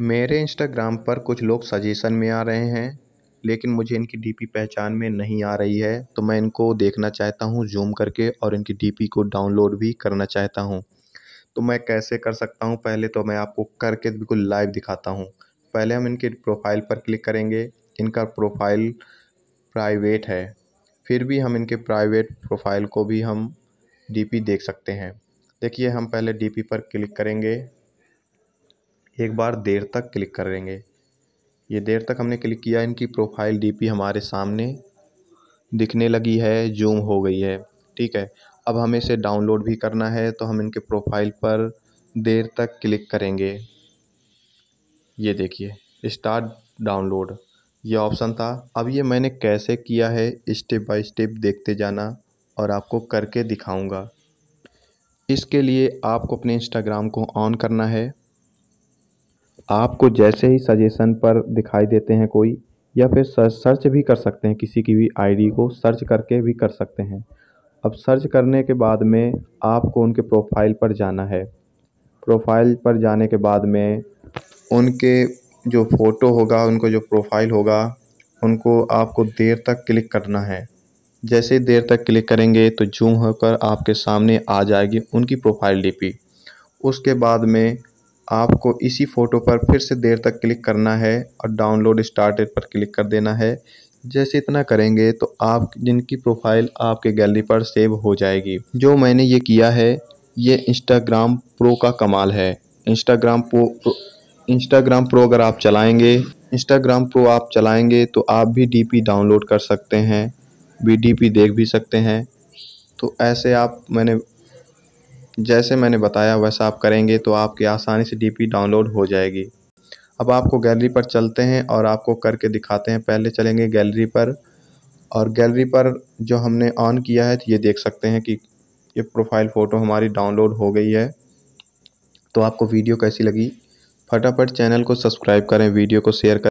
मेरे इंस्टाग्राम पर कुछ लोग सजेशन में आ रहे हैं लेकिन मुझे इनकी डी पी पहचान में नहीं आ रही है तो मैं इनको देखना चाहता हूँ ज़ूम करके और इनकी डी पी को डाउनलोड भी करना चाहता हूँ तो मैं कैसे कर सकता हूँ पहले तो मैं आपको करके बिल्कुल लाइव दिखाता हूँ पहले हम इनके प्रोफाइल पर क्लिक करेंगे इनका प्रोफाइल प्राइवेट है फिर भी हम इनके प्राइवेट प्रोफाइल को भी हम डी पी देख सकते हैं देखिए हम पहले डी पी पर क्लिक करेंगे एक बार देर तक क्लिक करेंगे ये देर तक हमने क्लिक किया इनकी प्रोफाइल डीपी हमारे सामने दिखने लगी है जूम हो गई है ठीक है अब हमें इसे डाउनलोड भी करना है तो हम इनके प्रोफाइल पर देर तक क्लिक करेंगे ये देखिए स्टार्ट डाउनलोड ये ऑप्शन था अब ये मैंने कैसे किया है स्टेप बाय स्टेप देखते जाना और आपको करके दिखाऊंगा इसके लिए आपको अपने इंस्टाग्राम को ऑन करना है आपको जैसे ही सजेशन पर दिखाई देते हैं कोई या फिर सर्च भी कर सकते हैं किसी की भी आईडी को सर्च करके भी कर सकते हैं अब सर्च करने के बाद में आपको उनके प्रोफाइल पर जाना है प्रोफाइल पर जाने के बाद में उनके जो फ़ोटो होगा उनको जो प्रोफाइल होगा उनको आपको देर तक क्लिक करना है जैसे ही देर तक क्लिक करेंगे तो जूम होकर आपके सामने आ जाएगी उनकी प्रोफाइल डी उसके बाद में आपको इसी फ़ोटो पर फिर से देर तक क्लिक करना है और डाउनलोड स्टार्टेड पर क्लिक कर देना है जैसे इतना करेंगे तो आप जिनकी प्रोफाइल आपके गैलरी पर सेव हो जाएगी जो मैंने ये किया है ये इंस्टाग्राम प्रो का कमाल है इंस्टाग्राम प्रो इंस्टाग्राम प्रो अगर आप चलाएंगे इंस्टाग्राम प्रो आप चलाएंगे तो आप भी डीपी डाउनलोड कर सकते हैं वी देख भी सकते हैं तो ऐसे आप मैंने जैसे मैंने बताया वैसा आप करेंगे तो आपके आसानी से डीपी डाउनलोड हो जाएगी अब आपको गैलरी पर चलते हैं और आपको करके दिखाते हैं पहले चलेंगे गैलरी पर और गैलरी पर जो हमने ऑन किया है तो ये देख सकते हैं कि ये प्रोफाइल फ़ोटो हमारी डाउनलोड हो गई है तो आपको वीडियो कैसी लगी फटाफट चैनल को सब्सक्राइब करें वीडियो को शेयर करें